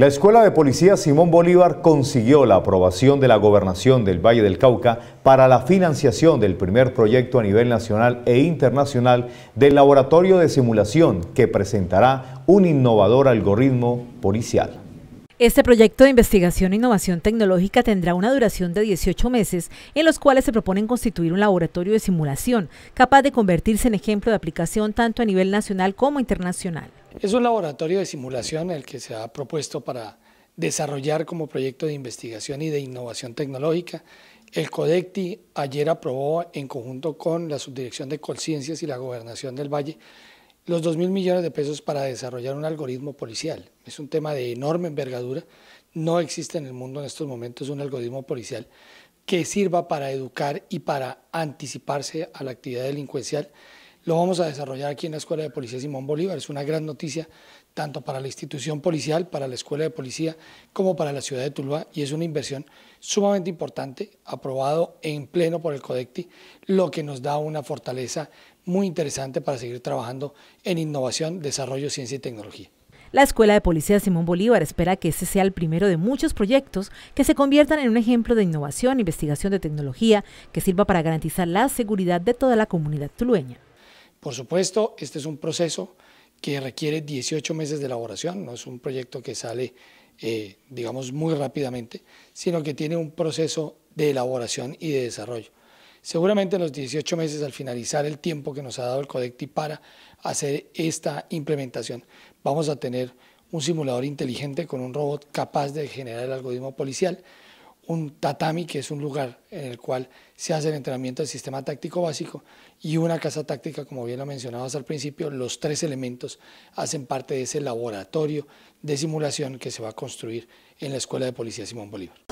La Escuela de Policía Simón Bolívar consiguió la aprobación de la Gobernación del Valle del Cauca para la financiación del primer proyecto a nivel nacional e internacional del laboratorio de simulación que presentará un innovador algoritmo policial. Este proyecto de investigación e innovación tecnológica tendrá una duración de 18 meses, en los cuales se proponen constituir un laboratorio de simulación capaz de convertirse en ejemplo de aplicación tanto a nivel nacional como internacional. Es un laboratorio de simulación el que se ha propuesto para desarrollar como proyecto de investigación y de innovación tecnológica. El CODECTI ayer aprobó en conjunto con la Subdirección de Colciencias y la Gobernación del Valle los 2 mil millones de pesos para desarrollar un algoritmo policial. Es un tema de enorme envergadura. No existe en el mundo en estos momentos un algoritmo policial que sirva para educar y para anticiparse a la actividad delincuencial lo vamos a desarrollar aquí en la Escuela de Policía Simón Bolívar. Es una gran noticia tanto para la institución policial, para la Escuela de Policía, como para la ciudad de Tuluá y es una inversión sumamente importante, aprobado en pleno por el CODECTI, lo que nos da una fortaleza muy interesante para seguir trabajando en innovación, desarrollo, ciencia y tecnología. La Escuela de Policía Simón Bolívar espera que este sea el primero de muchos proyectos que se conviertan en un ejemplo de innovación, investigación de tecnología que sirva para garantizar la seguridad de toda la comunidad tulueña. Por supuesto, este es un proceso que requiere 18 meses de elaboración, no es un proyecto que sale, eh, digamos, muy rápidamente, sino que tiene un proceso de elaboración y de desarrollo. Seguramente en los 18 meses, al finalizar el tiempo que nos ha dado el CODECTI para hacer esta implementación, vamos a tener un simulador inteligente con un robot capaz de generar el algoritmo policial, un tatami, que es un lugar en el cual se hace el entrenamiento del sistema táctico básico, y una casa táctica, como bien lo mencionabas al principio, los tres elementos hacen parte de ese laboratorio de simulación que se va a construir en la Escuela de Policía Simón Bolívar.